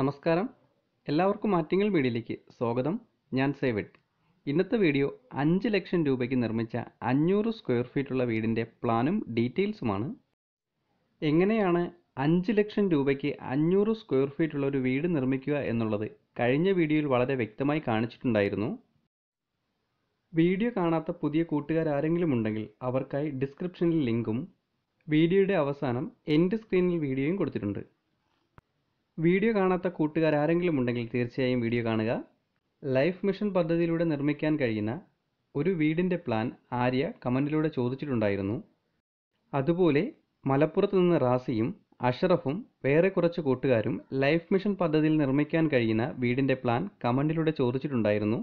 നമസ്കാരം എല്ലാവർക്കും മാറ്റിങ്ങൾ വീഡിയോയിലേക്ക് സ്വാഗതം ഞാൻ സേവിട്ട് ഇന്നത്തെ വീഡിയോ അഞ്ച് ലക്ഷം രൂപയ്ക്ക് നിർമ്മിച്ച അഞ്ഞൂറ് സ്ക്വയർ ഫീറ്റുള്ള വീടിൻ്റെ പ്ലാനും ഡീറ്റെയിൽസുമാണ് എങ്ങനെയാണ് അഞ്ച് ലക്ഷം രൂപയ്ക്ക് അഞ്ഞൂറ് സ്ക്വയർ ഉള്ള ഒരു വീട് നിർമ്മിക്കുക എന്നുള്ളത് കഴിഞ്ഞ വീഡിയോയിൽ വളരെ വ്യക്തമായി കാണിച്ചിട്ടുണ്ടായിരുന്നു വീഡിയോ കാണാത്ത പുതിയ ആരെങ്കിലും ഉണ്ടെങ്കിൽ അവർക്കായി ഡിസ്ക്രിപ്ഷനിൽ ലിങ്കും വീഡിയോയുടെ അവസാനം എൻ്റെ സ്ക്രീനിൽ വീഡിയോയും കൊടുത്തിട്ടുണ്ട് വീഡിയോ കാണാത്ത കൂട്ടുകാർ ആരെങ്കിലും ഉണ്ടെങ്കിൽ തീർച്ചയായും വീഡിയോ കാണുക ലൈഫ് മിഷൻ പദ്ധതിയിലൂടെ നിർമ്മിക്കാൻ കഴിയുന്ന ഒരു വീടിൻ്റെ പ്ലാൻ ആര്യ കമൻറ്റിലൂടെ ചോദിച്ചിട്ടുണ്ടായിരുന്നു അതുപോലെ മലപ്പുറത്ത് നിന്ന് റാസിയും അഷറഫും വേറെ കുറച്ച് കൂട്ടുകാരും ലൈഫ് മിഷൻ പദ്ധതിയിൽ നിർമ്മിക്കാൻ കഴിയുന്ന വീടിൻ്റെ പ്ലാൻ കമൻറ്റിലൂടെ ചോദിച്ചിട്ടുണ്ടായിരുന്നു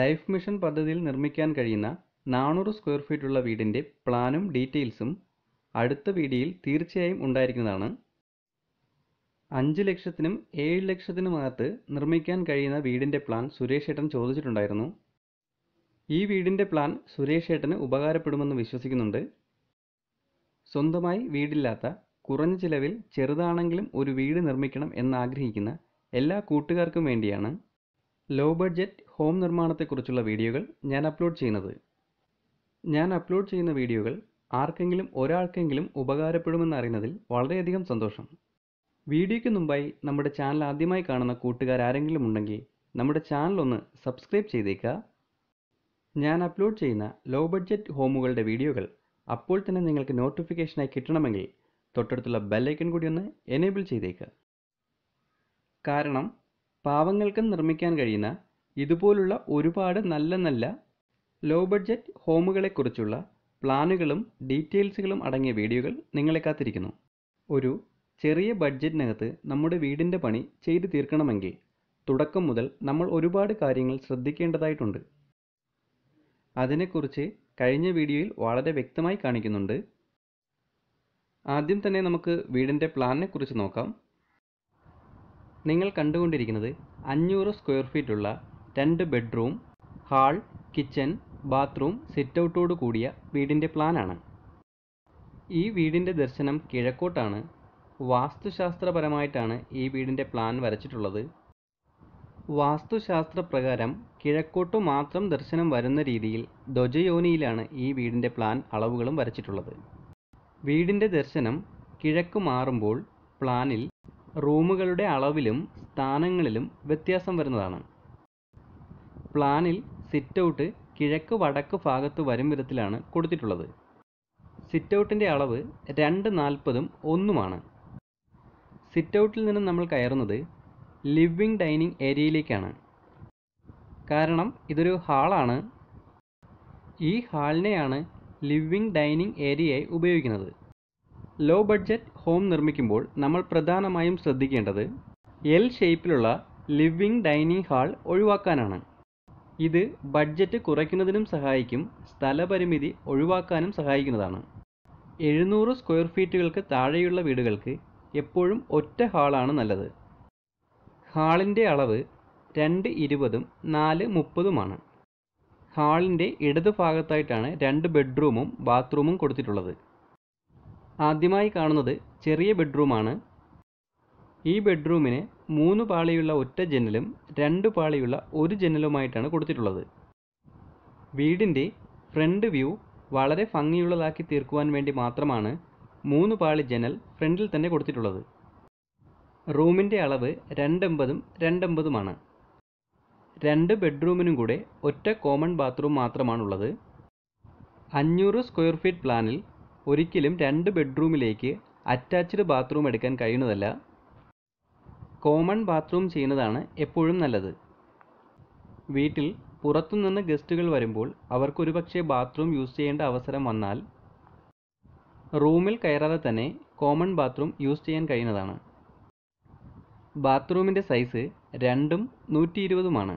ലൈഫ് മിഷൻ പദ്ധതിയിൽ നിർമ്മിക്കാൻ കഴിയുന്ന നാനൂറ് സ്ക്വയർ ഫീറ്റുള്ള വീടിൻ്റെ പ്ലാനും ഡീറ്റെയിൽസും അടുത്ത വീഡിയോയിൽ തീർച്ചയായും ഉണ്ടായിരിക്കുന്നതാണ് അഞ്ച് ലക്ഷത്തിനും ഏഴ് ലക്ഷത്തിനുമകത്ത് നിർമ്മിക്കാൻ കഴിയുന്ന വീടിൻ്റെ പ്ലാൻ സുരേഷ് ഏട്ടൻ ചോദിച്ചിട്ടുണ്ടായിരുന്നു ഈ വീടിൻ്റെ പ്ലാൻ സുരേഷ് ഏട്ടന് ഉപകാരപ്പെടുമെന്ന് വിശ്വസിക്കുന്നുണ്ട് സ്വന്തമായി വീടില്ലാത്ത കുറഞ്ഞ ചിലവിൽ ചെറുതാണെങ്കിലും ഒരു വീട് നിർമ്മിക്കണം എന്നാഗ്രഹിക്കുന്ന എല്ലാ കൂട്ടുകാർക്കും വേണ്ടിയാണ് ലോ ബഡ്ജറ്റ് ഹോം നിർമ്മാണത്തെക്കുറിച്ചുള്ള വീഡിയോകൾ ഞാൻ അപ്ലോഡ് ചെയ്യുന്നത് ഞാൻ അപ്ലോഡ് ചെയ്യുന്ന വീഡിയോകൾ ആർക്കെങ്കിലും ഒരാൾക്കെങ്കിലും ഉപകാരപ്പെടുമെന്നറിയുന്നതിൽ വളരെയധികം സന്തോഷം വീഡിയോയ്ക്ക് മുമ്പായി നമ്മുടെ ചാനൽ ആദ്യമായി കാണുന്ന കൂട്ടുകാർ ആരെങ്കിലും ഉണ്ടെങ്കിൽ നമ്മുടെ ചാനൽ ഒന്ന് സബ്സ്ക്രൈബ് ചെയ്തേക്കുക ഞാൻ അപ്ലോഡ് ചെയ്യുന്ന ലോ ബഡ്ജറ്റ് ഹോമുകളുടെ വീഡിയോകൾ അപ്പോൾ തന്നെ നിങ്ങൾക്ക് നോട്ടിഫിക്കേഷനായി കിട്ടണമെങ്കിൽ തൊട്ടടുത്തുള്ള ബെല്ലൈക്കൺ കൂടി ഒന്ന് എനേബിൾ ചെയ്തേക്കുക കാരണം പാവങ്ങൾക്കും നിർമ്മിക്കാൻ കഴിയുന്ന ഇതുപോലുള്ള ഒരുപാട് നല്ല നല്ല ലോ ബഡ്ജറ്റ് ഹോമുകളെക്കുറിച്ചുള്ള പ്ലാനുകളും ഡീറ്റെയിൽസുകളും അടങ്ങിയ വീഡിയോകൾ നിങ്ങളെ കാത്തിരിക്കുന്നു ഒരു ചെറിയ ബഡ്ജറ്റിനകത്ത് നമ്മുടെ വീടിൻ്റെ പണി ചെയ്തു തീർക്കണമെങ്കിൽ തുടക്കം മുതൽ നമ്മൾ ഒരുപാട് കാര്യങ്ങൾ ശ്രദ്ധിക്കേണ്ടതായിട്ടുണ്ട് അതിനെക്കുറിച്ച് കഴിഞ്ഞ വീഡിയോയിൽ വളരെ വ്യക്തമായി കാണിക്കുന്നുണ്ട് ആദ്യം തന്നെ നമുക്ക് വീടിൻ്റെ പ്ലാനിനെ കുറിച്ച് നോക്കാം നിങ്ങൾ കണ്ടുകൊണ്ടിരിക്കുന്നത് അഞ്ഞൂറ് സ്ക്വയർ ഫീറ്റുള്ള രണ്ട് bedroom hall kitchen bathroom sit ഔട്ടോട് കൂടിയ വീടിൻ്റെ പ്ലാനാണ് ഈ വീടിൻ്റെ ദർശനം കിഴക്കോട്ടാണ് വാസ്തുശാസ്ത്രപരമായിട്ടാണ് ഈ വീടിൻ്റെ പ്ലാൻ വരച്ചിട്ടുള്ളത് വാസ്തുശാസ്ത്ര പ്രകാരം കിഴക്കോട്ടു മാത്രം ദർശനം വരുന്ന രീതിയിൽ ധ്വജയോനിയിലാണ് ഈ വീടിൻ്റെ പ്ലാൻ അളവുകളും വരച്ചിട്ടുള്ളത് വീടിൻ്റെ ദർശനം കിഴക്ക് മാറുമ്പോൾ പ്ലാനിൽ റൂമുകളുടെ അളവിലും സ്ഥാനങ്ങളിലും വ്യത്യാസം വരുന്നതാണ് പ്ലാനിൽ സിറ്റൗട്ട് കിഴക്ക് വടക്ക് ഭാഗത്ത് വരും വിധത്തിലാണ് കൊടുത്തിട്ടുള്ളത് സിറ്റൗട്ടിൻ്റെ അളവ് രണ്ട് നാൽപ്പതും ഒന്നുമാണ് സിറ്റ് ഔട്ടിൽ നിന്ന് നമ്മൾ കയറുന്നത് ലിവിങ് ഡൈനിങ് ഏരിയയിലേക്കാണ് കാരണം ഇതൊരു ഹാളാണ് ഈ ഹാളിനെയാണ് ലിവിങ് ഡൈനിങ് ഏരിയയായി ഉപയോഗിക്കുന്നത് ലോ ബഡ്ജറ്റ് ഹോം നിർമ്മിക്കുമ്പോൾ നമ്മൾ പ്രധാനമായും ശ്രദ്ധിക്കേണ്ടത് എൽ ഷേപ്പിലുള്ള ലിവിങ് ഡൈനിങ് ഹാൾ ഒഴിവാക്കാനാണ് ഇത് ബഡ്ജറ്റ് കുറയ്ക്കുന്നതിനും സഹായിക്കും സ്ഥലപരിമിതി ഒഴിവാക്കാനും സഹായിക്കുന്നതാണ് എഴുന്നൂറ് സ്ക്വയർ ഫീറ്റുകൾക്ക് താഴെയുള്ള വീടുകൾക്ക് എപ്പോഴും ഒറ്റ ഹാളാണ് നല്ലത് ഹാളിൻ്റെ അളവ് രണ്ട് ഇരുപതും നാല് മുപ്പതുമാണ് ഹാളിൻ്റെ ഇടത് ഭാഗത്തായിട്ടാണ് രണ്ട് ബെഡ്റൂമും ബാത്റൂമും കൊടുത്തിട്ടുള്ളത് ആദ്യമായി കാണുന്നത് ചെറിയ ബെഡ്റൂമാണ് ഈ ബെഡ്റൂമിന് മൂന്ന് പാളിയുള്ള ഒറ്റ ജനലും രണ്ട് പാളിയുള്ള ഒരു ജനലുമായിട്ടാണ് കൊടുത്തിട്ടുള്ളത് വീടിൻ്റെ ഫ്രണ്ട് വ്യൂ വളരെ ഭംഗിയുള്ളതാക്കി തീർക്കുവാൻ വേണ്ടി മാത്രമാണ് മൂന്ന് പാളി ജനൽ ഫ്രണ്ടിൽ തന്നെ കൊടുത്തിട്ടുള്ളത് റൂമിൻ്റെ അളവ് രണ്ടെമ്പതും രണ്ടെമ്പതുമാണ് രണ്ട് ബെഡ്റൂമിനും കൂടെ ഒറ്റ കോമൺ ബാത്റൂം മാത്രമാണുള്ളത് അഞ്ഞൂറ് സ്ക്വയർ ഫീറ്റ് പ്ലാനിൽ ഒരിക്കലും രണ്ട് ബെഡ്റൂമിലേക്ക് അറ്റാച്ച്ഡ് ബാത്റൂം എടുക്കാൻ കഴിയുന്നതല്ല കോമൺ ബാത്റൂം ചെയ്യുന്നതാണ് എപ്പോഴും നല്ലത് വീട്ടിൽ പുറത്തുനിന്ന് ഗസ്റ്റുകൾ വരുമ്പോൾ അവർക്കൊരു പക്ഷേ ബാത്റൂം യൂസ് ചെയ്യേണ്ട അവസരം വന്നാൽ റൂമിൽ കയറാതെ തന്നെ കോമൺ ബാത്റൂം യൂസ് ചെയ്യാൻ കഴിയുന്നതാണ് ബാത്റൂമിൻ്റെ സൈസ് രണ്ടും നൂറ്റി ഇരുപതുമാണ്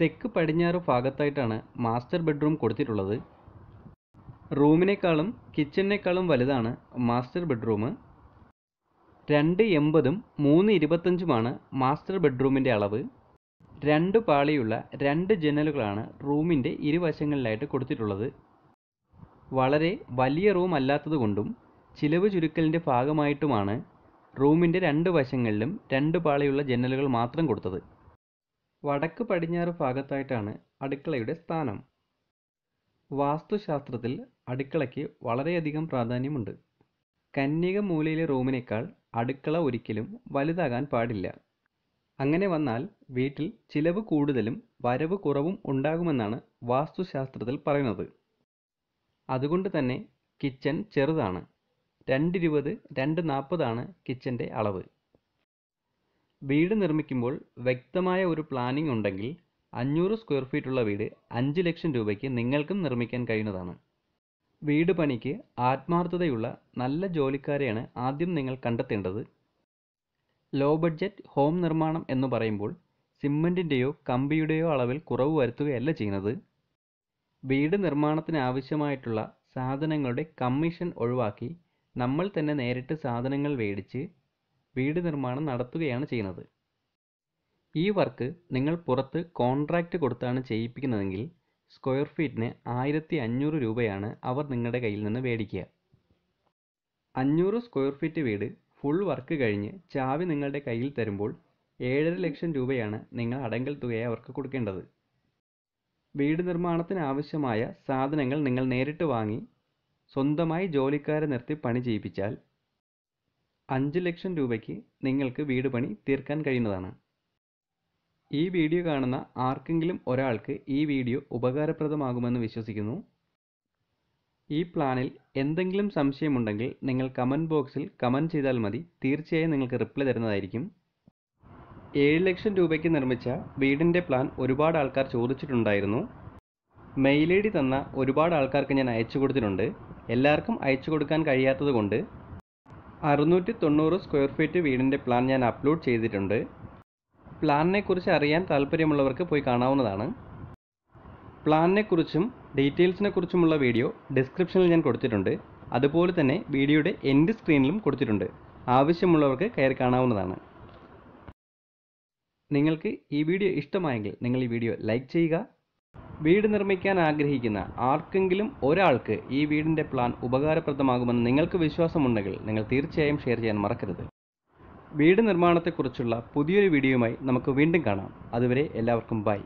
തെക്ക് പടിഞ്ഞാറ് ഭാഗത്തായിട്ടാണ് മാസ്റ്റർ ബെഡ്റൂം കൊടുത്തിട്ടുള്ളത് റൂമിനേക്കാളും കിച്ചണിനേക്കാളും വലുതാണ് മാസ്റ്റർ ബെഡ്റൂം രണ്ട് എൺപതും മൂന്ന് ഇരുപത്തഞ്ചുമാണ് മാസ്റ്റർ ബെഡ്റൂമിൻ്റെ അളവ് രണ്ട് പാളിയുള്ള രണ്ട് ജനലുകളാണ് റൂമിൻ്റെ ഇരുവശങ്ങളിലായിട്ട് കൊടുത്തിട്ടുള്ളത് വളരെ വലിയ റൂം അല്ലാത്തതുകൊണ്ടും ചിലവ് ചുരുക്കലിൻ്റെ ഭാഗമായിട്ടുമാണ് റൂമിൻ്റെ രണ്ട് വശങ്ങളിലും രണ്ട് പാളിയുള്ള ജനലുകൾ മാത്രം കൊടുത്തത് വടക്ക് പടിഞ്ഞാറ് ഭാഗത്തായിട്ടാണ് അടുക്കളയുടെ സ്ഥാനം വാസ്തുശാസ്ത്രത്തിൽ അടുക്കളയ്ക്ക് വളരെയധികം പ്രാധാന്യമുണ്ട് കന്യക മൂലയിലെ റൂമിനേക്കാൾ അടുക്കള ഒരിക്കലും വലുതാകാൻ പാടില്ല അങ്ങനെ വന്നാൽ വീട്ടിൽ ചിലവ് കൂടുതലും വരവ് കുറവും ഉണ്ടാകുമെന്നാണ് വാസ്തുശാസ്ത്രത്തിൽ പറയുന്നത് അതുകൊണ്ട് തന്നെ കിച്ചൺ ചെറുതാണ് രണ്ടിരുപത് രണ്ട് നാൽപ്പതാണ് കിച്ചൻ്റെ അളവ് വീട് നിർമ്മിക്കുമ്പോൾ വ്യക്തമായ ഒരു പ്ലാനിംഗ് ഉണ്ടെങ്കിൽ അഞ്ഞൂറ് സ്ക്വയർ ഫീറ്റുള്ള വീട് അഞ്ച് ലക്ഷം രൂപയ്ക്ക് നിങ്ങൾക്കും നിർമ്മിക്കാൻ കഴിയുന്നതാണ് വീട് പണിക്ക് ആത്മാർത്ഥതയുള്ള നല്ല ജോലിക്കാരെയാണ് ആദ്യം നിങ്ങൾ കണ്ടെത്തേണ്ടത് ലോ ബഡ്ജറ്റ് ഹോം നിർമ്മാണം എന്ന് പറയുമ്പോൾ സിമ്മൻറ്റിൻ്റെയോ കമ്പിയുടെയോ അളവിൽ കുറവ് വരുത്തുകയല്ല ചെയ്യുന്നത് വീട് നിർമ്മാണത്തിന് ആവശ്യമായിട്ടുള്ള സാധനങ്ങളുടെ കമ്മീഷൻ ഒഴിവാക്കി നമ്മൾ തന്നെ നേരിട്ട് സാധനങ്ങൾ മേടിച്ച് വീട് നിർമ്മാണം നടത്തുകയാണ് ചെയ്യുന്നത് ഈ വർക്ക് നിങ്ങൾ പുറത്ത് കോൺട്രാക്റ്റ് കൊടുത്താണ് ചെയ്യിപ്പിക്കുന്നതെങ്കിൽ സ്ക്വയർ ഫീറ്റിന് ആയിരത്തി അഞ്ഞൂറ് രൂപയാണ് അവർ നിങ്ങളുടെ കയ്യിൽ നിന്ന് മേടിക്കുക അഞ്ഞൂറ് സ്ക്വയർ ഫീറ്റ് വീട് ഫുൾ വർക്ക് കഴിഞ്ഞ് ചാവി നിങ്ങളുടെ കയ്യിൽ തരുമ്പോൾ ഏഴര ലക്ഷം രൂപയാണ് നിങ്ങൾ അടങ്കൽ തുകയായി അവർക്ക് കൊടുക്കേണ്ടത് വീട് നിർമ്മാണത്തിന് ആവശ്യമായ സാധനങ്ങൾ നിങ്ങൾ നേരിട്ട് വാങ്ങി സ്വന്തമായി ജോലിക്കാരെ നിർത്തി പണി ചെയ്യിപ്പിച്ചാൽ അഞ്ച് ലക്ഷം രൂപയ്ക്ക് നിങ്ങൾക്ക് വീട് പണി തീർക്കാൻ കഴിയുന്നതാണ് ഈ വീഡിയോ കാണുന്ന ആർക്കെങ്കിലും ഒരാൾക്ക് ഈ വീഡിയോ ഉപകാരപ്രദമാകുമെന്ന് വിശ്വസിക്കുന്നു ഈ പ്ലാനിൽ എന്തെങ്കിലും സംശയമുണ്ടെങ്കിൽ നിങ്ങൾ കമൻറ്റ് ബോക്സിൽ കമൻറ്റ് ചെയ്താൽ മതി തീർച്ചയായും നിങ്ങൾക്ക് റിപ്ലൈ തരുന്നതായിരിക്കും ഏഴ് ലക്ഷം രൂപയ്ക്ക് നിർമ്മിച്ച വീടിൻ്റെ പ്ലാൻ ഒരുപാട് ആൾക്കാർ ചോദിച്ചിട്ടുണ്ടായിരുന്നു മെയിൽ ഐ ഡി തന്ന ഒരുപാട് ആൾക്കാർക്ക് ഞാൻ അയച്ചു കൊടുത്തിട്ടുണ്ട് എല്ലാവർക്കും അയച്ചു കൊടുക്കാൻ കഴിയാത്തതുകൊണ്ട് അറുന്നൂറ്റി തൊണ്ണൂറ് സ്ക്വയർ ഫീറ്റ് വീടിൻ്റെ പ്ലാൻ ഞാൻ അപ്ലോഡ് ചെയ്തിട്ടുണ്ട് പ്ലാനിനെക്കുറിച്ച് അറിയാൻ താല്പര്യമുള്ളവർക്ക് പോയി കാണാവുന്നതാണ് പ്ലാനിനെക്കുറിച്ചും ഡീറ്റെയിൽസിനെ കുറിച്ചുമുള്ള വീഡിയോ ഡിസ്ക്രിപ്ഷനിൽ ഞാൻ കൊടുത്തിട്ടുണ്ട് അതുപോലെ തന്നെ വീഡിയോയുടെ എൻഡ് സ്ക്രീനിലും കൊടുത്തിട്ടുണ്ട് ആവശ്യമുള്ളവർക്ക് കയറി കാണാവുന്നതാണ് നിങ്ങൾക്ക് ഈ വീഡിയോ ഇഷ്ടമായെങ്കിൽ നിങ്ങൾ ഈ വീഡിയോ ലൈക്ക് ചെയ്യുക വീട് നിർമ്മിക്കാൻ ആഗ്രഹിക്കുന്ന ആർക്കെങ്കിലും ഒരാൾക്ക് ഈ വീടിൻ്റെ പ്ലാൻ ഉപകാരപ്രദമാകുമെന്ന് നിങ്ങൾക്ക് വിശ്വാസമുണ്ടെങ്കിൽ നിങ്ങൾ തീർച്ചയായും ഷെയർ ചെയ്യാൻ മറക്കരുത് വീട് നിർമ്മാണത്തെക്കുറിച്ചുള്ള പുതിയൊരു വീഡിയോയുമായി നമുക്ക് വീണ്ടും കാണാം അതുവരെ എല്ലാവർക്കും ബൈ